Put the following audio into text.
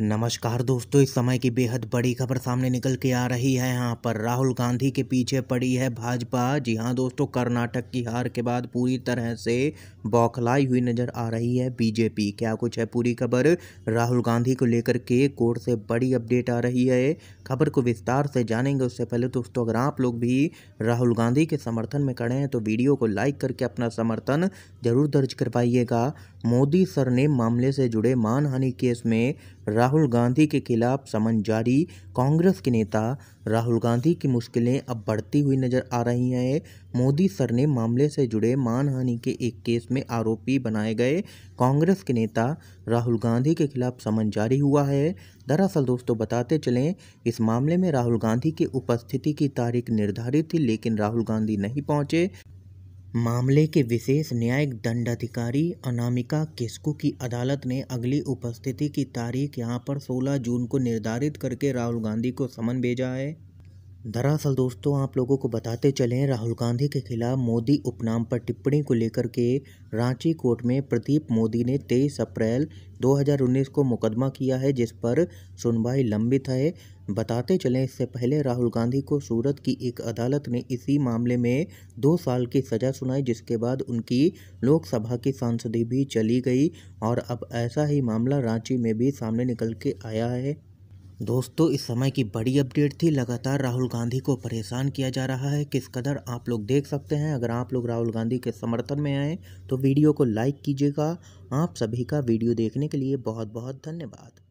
नमस्कार दोस्तों इस समय की बेहद बड़ी खबर सामने निकल के आ रही है यहाँ पर राहुल गांधी के पीछे पड़ी है भाजपा जी हाँ दोस्तों कर्नाटक की हार के बाद पूरी तरह से बौखलाई हुई नजर आ रही है बीजेपी क्या कुछ है पूरी खबर राहुल गांधी को लेकर के कोर्ट से बड़ी अपडेट आ रही है खबर को विस्तार से जानेंगे उससे पहले दोस्तों अगर आप लोग भी राहुल गांधी के समर्थन में खड़े हैं तो वीडियो को लाइक करके अपना समर्थन जरूर दर्ज करवाइएगा मोदी सर ने मामले से जुड़े मानहानि केस में राहुल गांधी के खिलाफ समन जारी कांग्रेस के नेता राहुल गांधी की मुश्किलें अब बढ़ती हुई नजर आ रही हैं मोदी सर ने मामले से जुड़े मानहानि के एक केस में आरोपी बनाए गए कांग्रेस के नेता राहुल गांधी के खिलाफ समन जारी हुआ है दरअसल दोस्तों बताते चलें इस मामले में राहुल गांधी की उपस्थिति की तारीख निर्धारित थी लेकिन राहुल गांधी नहीं पहुंचे मामले के विशेष न्यायिक दंडाधिकारी अनामिका किस्कू की अदालत ने अगली उपस्थिति की तारीख यहाँ पर 16 जून को निर्धारित करके राहुल गांधी को समन भेजा है दरअसल दोस्तों आप लोगों को बताते चलें राहुल गांधी के खिलाफ मोदी उपनाम पर टिप्पणी को लेकर के रांची कोर्ट में प्रदीप मोदी ने 23 अप्रैल 2019 को मुकदमा किया है जिस पर सुनवाई लंबित है बताते चलें इससे पहले राहुल गांधी को सूरत की एक अदालत ने इसी मामले में दो साल की सज़ा सुनाई जिसके बाद उनकी लोकसभा की सांसदी भी चली गई और अब ऐसा ही मामला रांची में भी सामने निकल के आया है दोस्तों इस समय की बड़ी अपडेट थी लगातार राहुल गांधी को परेशान किया जा रहा है किस कदर आप लोग देख सकते हैं अगर आप लोग राहुल गांधी के समर्थन में आए तो वीडियो को लाइक कीजिएगा आप सभी का वीडियो देखने के लिए बहुत बहुत धन्यवाद